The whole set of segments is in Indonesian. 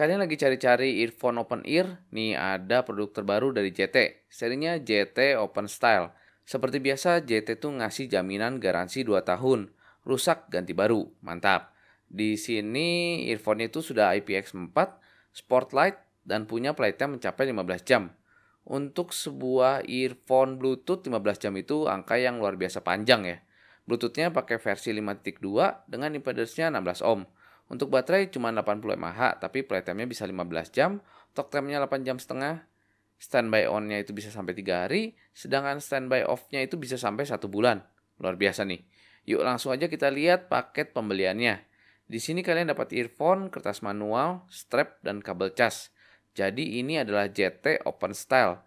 Kalian lagi cari-cari earphone open ear? Nih ada produk terbaru dari JT. Serinya JT Open Style. Seperti biasa JT tuh ngasih jaminan garansi 2 tahun. Rusak ganti baru. Mantap. Di sini earphone itu sudah IPX4, Sportlight, dan punya playtime mencapai 15 jam. Untuk sebuah earphone Bluetooth 15 jam itu angka yang luar biasa panjang ya. Bluetoothnya pakai versi 5.2 dengan impedance-nya 16 ohm. Untuk baterai cuma 80 mAh, tapi playtime-nya bisa 15 jam, talk time-nya 8 jam setengah, standby on-nya itu bisa sampai 3 hari, sedangkan standby off-nya itu bisa sampai 1 bulan. Luar biasa nih. Yuk langsung aja kita lihat paket pembeliannya. Di sini kalian dapat earphone, kertas manual, strap, dan kabel cas. Jadi ini adalah JT Open Style.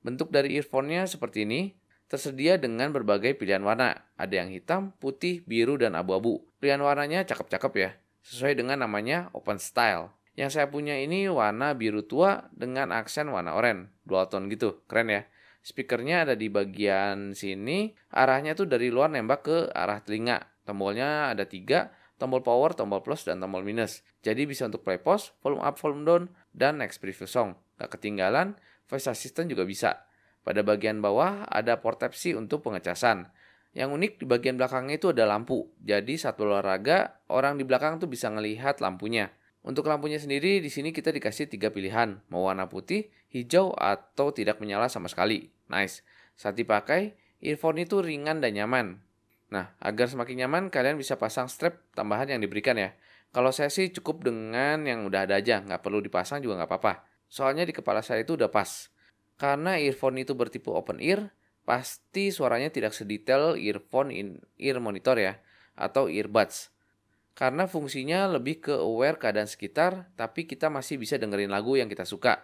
Bentuk dari earphone-nya seperti ini, tersedia dengan berbagai pilihan warna. Ada yang hitam, putih, biru, dan abu-abu. Pilihan warnanya cakep-cakep ya sesuai dengan namanya open style. Yang saya punya ini warna biru tua dengan aksen warna oranye, dual tone gitu. Keren ya. Speakernya ada di bagian sini, arahnya tuh dari luar nembak ke arah telinga. Tombolnya ada tiga, tombol power, tombol plus, dan tombol minus. Jadi bisa untuk play pause, volume up, volume down, dan next preview song. Gak ketinggalan, voice assistant juga bisa. Pada bagian bawah ada port Type-C untuk pengecasan. Yang unik di bagian belakangnya itu ada lampu. Jadi saat olahraga, orang di belakang tuh bisa ngelihat lampunya. Untuk lampunya sendiri di sini kita dikasih tiga pilihan, mau warna putih, hijau, atau tidak menyala sama sekali. Nice. Saat dipakai, earphone itu ringan dan nyaman. Nah, agar semakin nyaman, kalian bisa pasang strap tambahan yang diberikan ya. Kalau saya sih cukup dengan yang udah ada aja, nggak perlu dipasang juga nggak apa-apa. Soalnya di kepala saya itu udah pas. Karena earphone itu bertipe open ear, Pasti suaranya tidak sedetail earphone in ear monitor ya atau earbuds. Karena fungsinya lebih ke aware keadaan sekitar, tapi kita masih bisa dengerin lagu yang kita suka.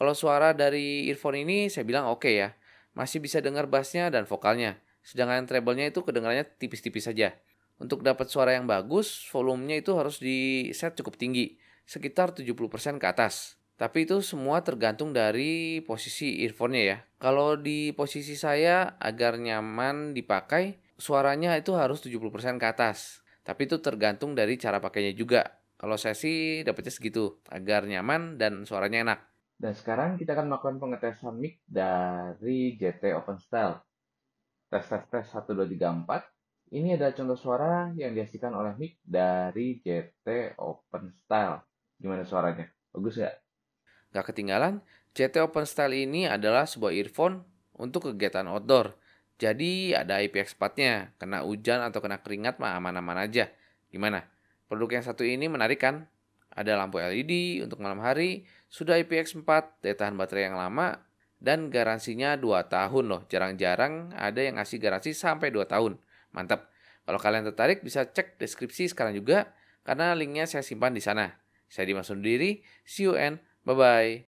Kalau suara dari earphone ini saya bilang oke okay ya. Masih bisa dengar bassnya dan vokalnya. Sedangkan treble-nya itu kedengarannya tipis-tipis saja. Untuk dapat suara yang bagus, volumenya itu harus di set cukup tinggi, sekitar 70% ke atas. Tapi itu semua tergantung dari posisi earphone-nya ya. Kalau di posisi saya agar nyaman dipakai, suaranya itu harus 70% ke atas. Tapi itu tergantung dari cara pakainya juga. Kalau saya sih dapetnya segitu, agar nyaman dan suaranya enak. Dan sekarang kita akan melakukan pengetesan mic dari JT Open Style. Tes tes tes 1 2 3 4. Ini adalah contoh suara yang dihasilkan oleh mic dari JT Open Style. Gimana suaranya? Bagus nggak? Gak ketinggalan, CT Open Style ini adalah sebuah earphone untuk kegiatan outdoor. Jadi ada IPX4-nya, kena hujan atau kena keringat mah aman-aman aja. Gimana? Produk yang satu ini menarik kan? Ada lampu LED untuk malam hari, sudah IPX4, daya tahan baterai yang lama, dan garansinya 2 tahun loh. Jarang-jarang ada yang ngasih garansi sampai 2 tahun. Mantap. Kalau kalian tertarik bisa cek deskripsi sekarang juga karena linknya saya simpan di sana. Saya Dimas Sundiri, see you and Bye-bye.